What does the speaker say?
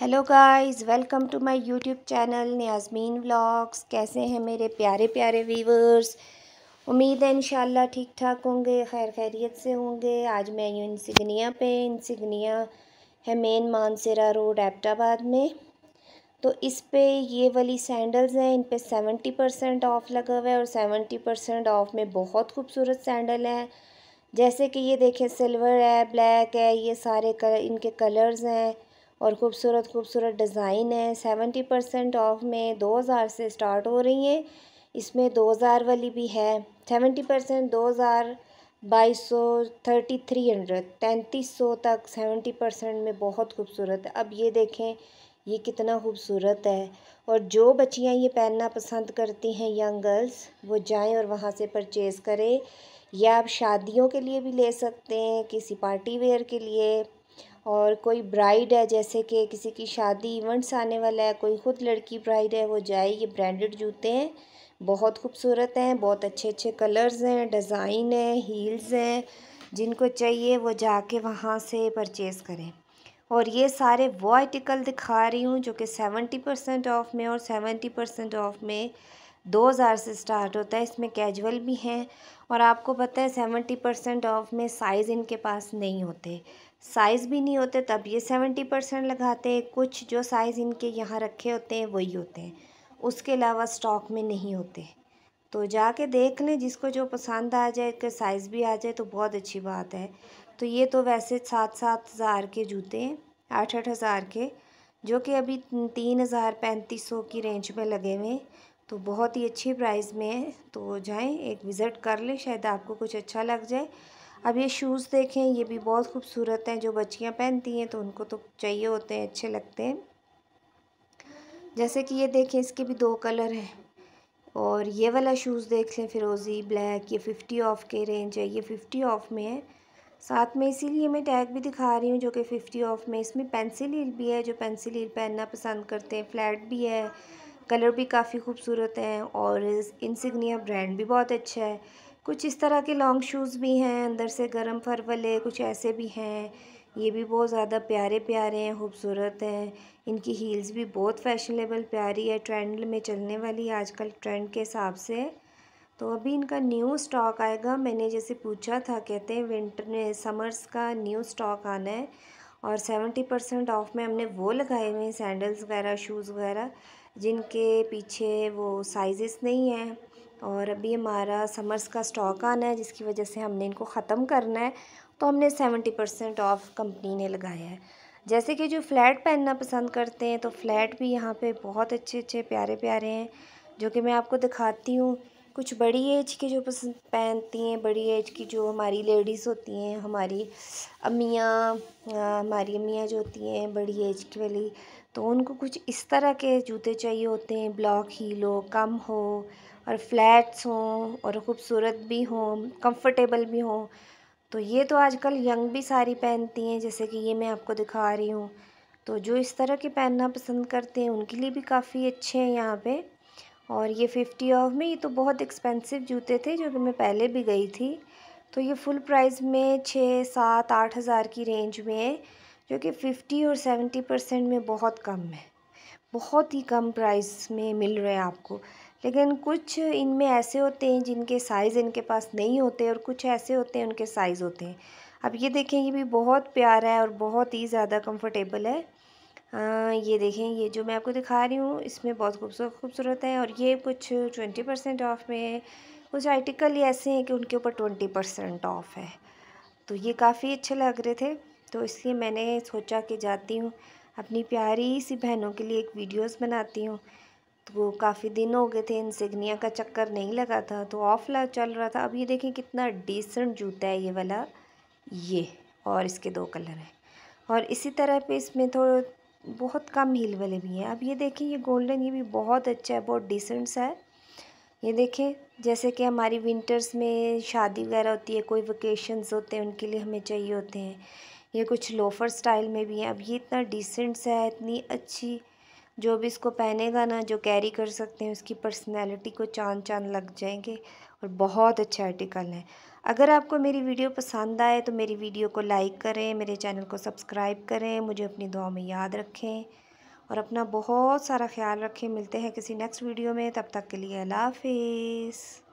hello guys welcome to my YouTube channel न्याजमीन vlogs कैसे हैं मेरे प्यारे प्यारे व्यूवर्स उम्मीद है इंशाल्लाह ठीक ठाक होंगे खैर खैरियत से होंगे आज मैं यूँ इंसिग्निया पे इंसिग्निया है मेन मानसरा रोड एबटाबाद में तो इस पे ये वाली सैंडल्स हैं इन पे सेवेंटी परसेंट ऑफ़ लगा हुआ है और सेवेंटी परसेंट ऑफ़ में बहुत खूबसूरत सैंडल हैं जैसे कि ये देखें सिल्वर है ब्लैक है ये सारे कलर इनके कलर्स हैं और ख़ूबसूरत खूबसूरत डिज़ाइन है सेवेंटी परसेंट ऑफ में दो हज़ार से स्टार्ट हो रही हैं इसमें दो हज़ार वाली भी है सेवेंटी परसेंट दो हज़ार बाईस सौ थर्टी थ्री हंड्रेड तैंतीस सौ तक सेवेंटी परसेंट में बहुत खूबसूरत है अब ये देखें ये कितना खूबसूरत है और जो बच्चियाँ ये पहनना पसंद करती हैं यंग गर्ल्स वो जाएँ और वहाँ से परचेज़ करें या आप शादियों के लिए भी ले सकते हैं किसी पार्टी वेयर के लिए और कोई ब्राइड है जैसे कि किसी की शादी इवेंट्स आने वाला है कोई ख़ुद लड़की ब्राइड है वो जाए ये ब्रांडेड जूते हैं बहुत खूबसूरत हैं बहुत अच्छे अच्छे कलर्स हैं डिज़ाइन हैं हील्स हैं जिनको चाहिए वो जाके वहाँ से परचेज़ करें और ये सारे वो आर्टिकल दिखा रही हूँ जो कि सेवेंटी परसेंट ऑफ़ में और सेवेंटी परसेंट ऑफ़ में दो हज़ार से स्टार्ट होता है इसमें कैजुअल भी हैं और आपको पता है सेवेंटी परसेंट ऑफ में साइज़ इनके पास नहीं होते साइज़ भी नहीं होते तब ये सेवेंटी परसेंट लगाते हैं कुछ जो साइज़ इनके यहाँ रखे होते हैं वही होते हैं उसके अलावा स्टॉक में नहीं होते तो जाके देख लें जिसको जो पसंद आ जाए कि साइज़ भी आ जाए तो बहुत अच्छी बात है तो ये तो वैसे सात सात हज़ार के जूते हैं आठ आठ हज़ार के जो कि अभी तीन हज़ार पैंतीस सौ की रेंज में लगे हुए हैं तो बहुत ही अच्छी प्राइस में है तो जाएं एक विज़िट कर लें शायद आपको कुछ अच्छा लग जाए अब ये शूज़ देखें ये भी बहुत खूबसूरत हैं जो बच्चियाँ पहनती हैं तो उनको तो चाहिए होते हैं अच्छे लगते हैं जैसे कि ये देखें इसके भी दो कलर हैं और ये वाला शूज़ देख लें फिरोज़ी ब्लैक ये फ़िफ्टी ऑफ़ के रेंज है ये फ़िफ्टी ऑफ़ में है साथ में इसीलिए मैं टैग भी दिखा रही हूँ जो कि फ़िफ्टी ऑफ़ में इसमें पेंसिल हील भी है जो पेंसिल हील पहनना पसंद करते हैं फ्लैट भी है कलर भी काफ़ी खूबसूरत हैं और इनसिग्निया ब्रांड भी बहुत अच्छा है कुछ इस तरह के लॉन्ग शूज़ भी हैं अंदर से गर्म फर वाले कुछ ऐसे भी हैं ये भी बहुत ज़्यादा प्यारे प्यारे हैं खूबसूरत हैं इनकी हील्स भी बहुत फैशनेबल प्यारी है ट्रेंड में चलने वाली है आजकल ट्रेंड के हिसाब से तो अभी इनका न्यू स्टॉक आएगा मैंने जैसे पूछा था कहते हैं विंटर में समर्स का न्यू स्टॉक आना है और सेवेंटी परसेंट ऑफ में हमने वो लगाए हुए हैं सैंडल्स वगैरह शूज़ वगैरह जिनके पीछे वो साइज़ेस नहीं हैं और अभी हमारा समर्स का स्टॉक आना है जिसकी वजह से हमने इनको ख़त्म करना है तो हमने सेवेंटी परसेंट ऑफ़ कंपनी ने लगाया है जैसे कि जो फ्लैट पहनना पसंद करते हैं तो फ्लैट भी यहाँ पे बहुत अच्छे अच्छे प्यारे प्यारे हैं जो कि मैं आपको दिखाती हूँ कुछ बड़ी एज की जो पसंद पहनती हैं बड़ी एज की जो हमारी लेडीज़ होती हैं हमारी अमियाँ हमारी अमियाँ जो होती हैं बड़ी एज की वाली तो उनको कुछ इस तरह के जूते चाहिए होते हैं ब्लॉक लो कम हो और फ्लैट्स हों और ख़ूबसूरत भी हों कंफर्टेबल भी हों तो ये तो आजकल यंग भी सारी पहनती हैं जैसे कि ये मैं आपको दिखा रही हूँ तो जो इस तरह के पहनना पसंद करते हैं उनके लिए भी काफ़ी अच्छे हैं यहाँ पे और ये फ़िफ्टी ऑफ में ये तो बहुत एक्सपेंसिव जूते थे जो कि मैं पहले भी गई थी तो ये फुल प्राइस में छः सात आठ हज़ार की रेंज में है जो कि फ़िफ्टी और सेवेंटी परसेंट में बहुत कम है बहुत ही कम प्राइस में मिल रहे हैं आपको लेकिन कुछ इनमें ऐसे होते हैं जिनके साइज़ इनके पास नहीं होते और कुछ ऐसे होते हैं उनके साइज़ होते हैं अब ये देखें ये भी बहुत प्यारा है और बहुत ही ज़्यादा कम्फर्टेबल है आ, ये देखें ये जो मैं आपको दिखा रही हूँ इसमें बहुत खूबसूरत खूबसूरत है और ये कुछ ट्वेंटी परसेंट ऑफ में है कुछ आर्टिकल ऐसे हैं कि उनके ऊपर ट्वेंटी परसेंट ऑफ है तो ये काफ़ी अच्छे लग रहे थे तो इसलिए मैंने सोचा कि जाती हूँ अपनी प्यारी सी बहनों के लिए एक वीडियोस बनाती हूँ तो काफ़ी दिन हो गए थे सिग्निया का चक्कर नहीं लगा था तो ऑफ ला चल रहा था अब ये देखें कितना डिसेंट जूता है ये वाला ये और इसके दो कलर हैं और इसी तरह पे इसमें तो बहुत कम हील वाले भी हैं अब ये देखें ये गोल्डन ये भी बहुत अच्छा है बहुत डिसेंट सा है ये देखें जैसे कि हमारी विंटर्स में शादी वगैरह होती है कोई वकेशनस होते हैं उनके लिए हमें चाहिए होते हैं ये कुछ लोफर स्टाइल में भी है अब ये इतना डिसेंट सा है इतनी अच्छी जो भी इसको पहनेगा ना जो कैरी कर सकते हैं उसकी पर्सनैलिटी को चांद चांद लग जाएंगे और बहुत अच्छा आर्टिकल है अगर आपको मेरी वीडियो पसंद आए तो मेरी वीडियो को लाइक करें मेरे चैनल को सब्सक्राइब करें मुझे अपनी दुआ में याद रखें और अपना बहुत सारा ख्याल रखें मिलते हैं किसी नेक्स्ट वीडियो में तब तक के लिए अल्लाह हाफिज़